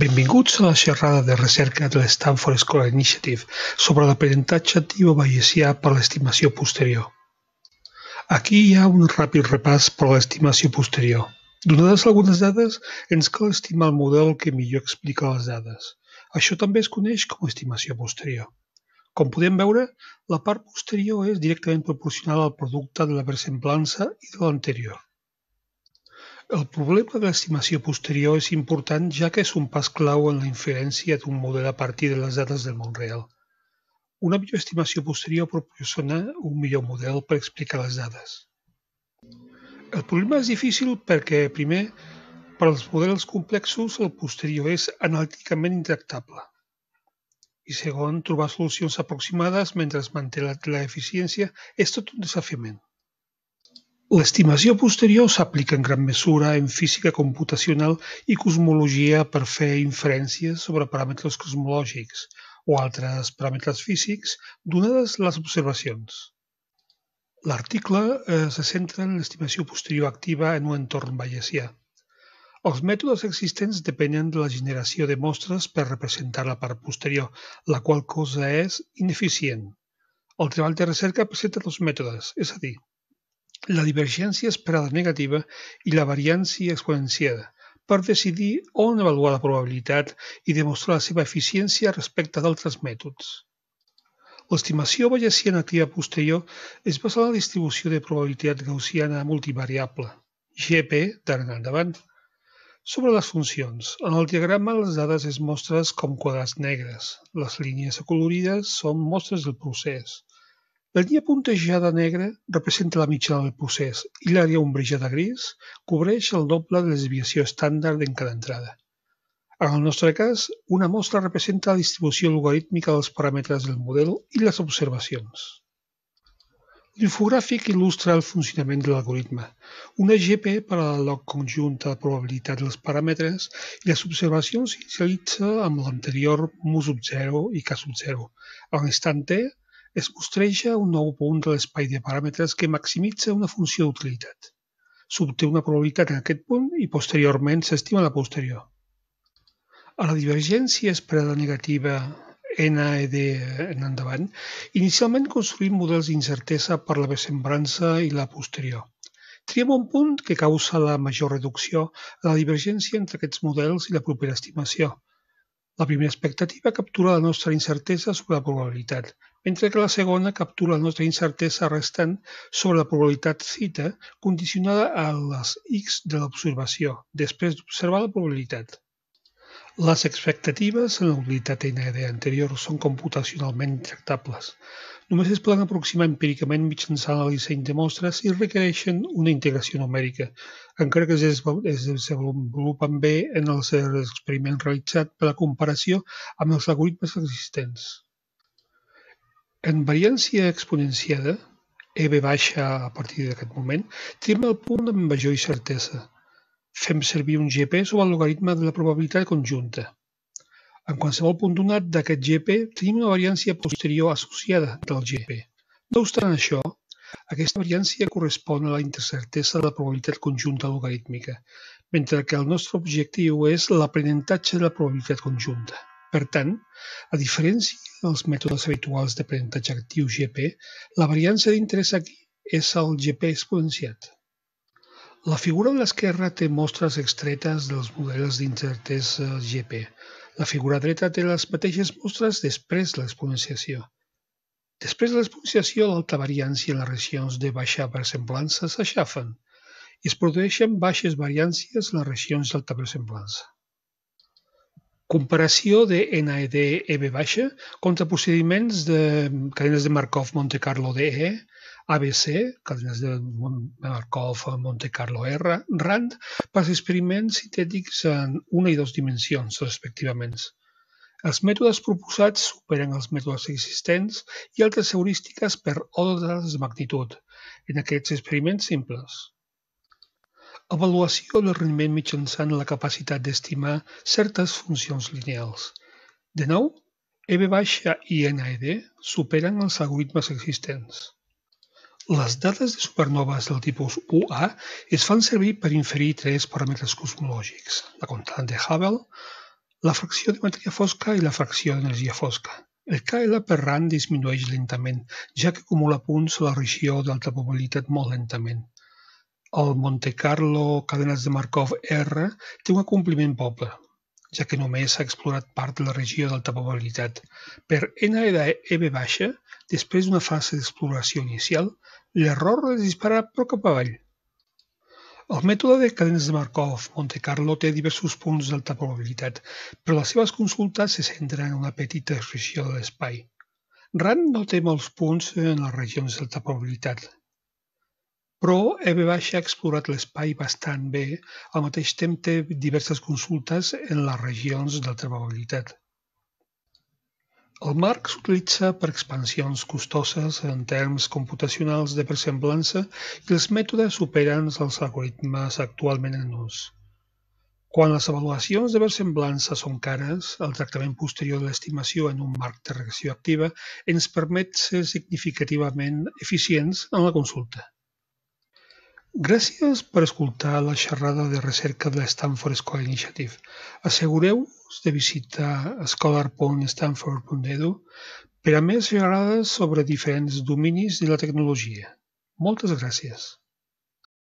Benvinguts a la xerrada de recerca de l'Stanford Scholar Initiative sobre l'aprenentatge bayesià per l'estimació posterior. Aquí hi ha un ràpid repàs per a l'estimació posterior. Donades algunes dades, ens cal estimar el model que millor explica les dades. Això també es coneix com a estimació posterior. Com podem veure, la part posterior és directament proporcional al producte de la versemblança i de l'anterior. El problema de l'estimació posterior és important ja que és un pas clau en la inferència d'un model a partir de les dades del món real. Una millor estimació posterior proporciona un millor model per explicar les dades. El problema és difícil perquè, primer, per als models complexos el posterior és analíticament intractable i segon, trobar solucions aproximades mentre es manté l'eficiència és tot un desafiament. L'estimació posterior s'aplica en gran mesura en física computacional i cosmologia per fer inferències sobre paràmetres cosmològics o altres paràmetres físics donades les observacions. L'article eh, se centra en l'estimació posterior activa en un entorn bayesià. Els mètodes existents depenen de la generació de mostres per representar la part posterior, la qual cosa és ineficient. El treball de recerca presenta dos mètodes, és a dir, la divergència esperada negativa i la variància exponenciada, per decidir on avaluar la probabilitat i demostrar la seva eficiència respecte d'altres mètods. L'estimació bayesiana activa posterior es basa en la distribució de probabilitat gaussiana multivariable, GP d'ara endavant. Sobre les funcions, en el diagrama les dades es mostres com quadrats negres. Les línies acolorides són mostres del procés. La línia puntejada negra representa la mitjana del procés i l'àrea ombrejada gris cobreix el doble de la desviació estàndard en cada entrada. En el nostre cas, una mostra representa la distribució logarítmica dels paràmetres del model i les observacions. L'infogràfic il·lustra el funcionament de l'algoritme. Una GP per a log conjunta de probabilitat dels paràmetres i les observacions s'inicialitza amb l'anterior mu sub 0 i k sub 0. A l'instant T, es mostreja un nou punt de l'espai de paràmetres que maximitza una funció d'utilitat, s'obté una probabilitat en aquest punt i posteriorment s'estima la posterior. A la divergència esperada negativa e D en endavant, inicialment construïm models d'incertesa per la sembrança i la posterior. Triem un punt que causa la major reducció a la divergència entre aquests models i la propera estimació. La primera expectativa captura la nostra incertesa sobre la probabilitat mentre que la segona captura la nostra incertesa restant sobre la probabilitat cita condicionada a les x de l'observació després d'observar la probabilitat. Les expectatives en la utilitat ND anterior són computacionalment tractables. Només es poden aproximar empíricament mitjançant el disseny de mostres i requereixen una integració numèrica, encara que es desenvolupen bé en els experiments realitzats per a comparació amb els algoritmes existents. En variància exponenciada, "E" a partir d'aquest moment tenim el punt amb major incertesa, fem servir un GP sobre el logaritme de la probabilitat conjunta. En qualsevol punt donat d'aquest GP tenim una variància posterior associada del GP. No obstant això, aquesta variància correspon a la incertesa de la probabilitat conjunta logarítmica, mentre que el nostre objectiu és l'aprenentatge de la probabilitat conjunta. Per tant, a diferència dels mètodes habituals d'aprenentatge actiu GP, la variància d'interès aquí és el GP exponenciat. La figura de l'esquerra té mostres extretes dels models d'incertès GP. La figura dreta té les mateixes mostres després de l'exponenciació. Després de l'exponenciació, l'alta variància en les regions de baixa versemblança s'aixafen i es produeixen baixes variàncies en les regions d'alta versemblança. Comparació de e baixa contra procediments de cadenes de markov Monte Carlo de ABC (cadenes de markov Monte Carlo r RAND per als experiments sintètics en una i dues dimensions, respectivament. Els mètodes proposats superen els mètodes existents i altres heurístiques per ordres de magnitud en aquests experiments simples. Avaluació del rendiment mitjançant la capacitat d'estimar certes funcions lineals. De nou, "E" i NAD superen els algoritmes existents. Les dades de supernoves del tipus UA es fan servir per inferir tres paràmetres cosmològics: la constant de Hubble, la fracció de matèria fosca i la fracció d'energia fosca. El KL per RAN disminueix lentament, ja que acumula punts a la regió d'alta probabilitat molt lentament. El Carlo Cadenes de Markov R té un acompliment poble, ja que només s'ha explorat part de la regió d'alta probabilitat. Per e baixa, després d'una fase d'exploració inicial, l'error es dispara però cap avall. El mètode de cadenes de Markov Monte Carlo té diversos punts d'alta probabilitat, però les seves consultes se centren en una petita regió de l'espai. RAND no té molts punts en les regions d'alta probabilitat, però Hebe ha explorat l'espai bastant bé, al mateix temps té diverses consultes en les regions de trebabilitat. El marc s'utilitza per expansions costoses en termes computacionals de persemblança i els mètodes superen els algoritmes actualment en ús. Quan les avaluacions de versemblança són cares, el tractament posterior de l'estimació en un marc de regressió activa ens permet ser significativament eficients en la consulta. Gràcies per escoltar la xerrada de recerca de la Stanford School Initiative. Assegureu-vos de visitar scholar.stanford.edu per a més xerrades sobre diferents dominis de la tecnologia. Moltes gràcies.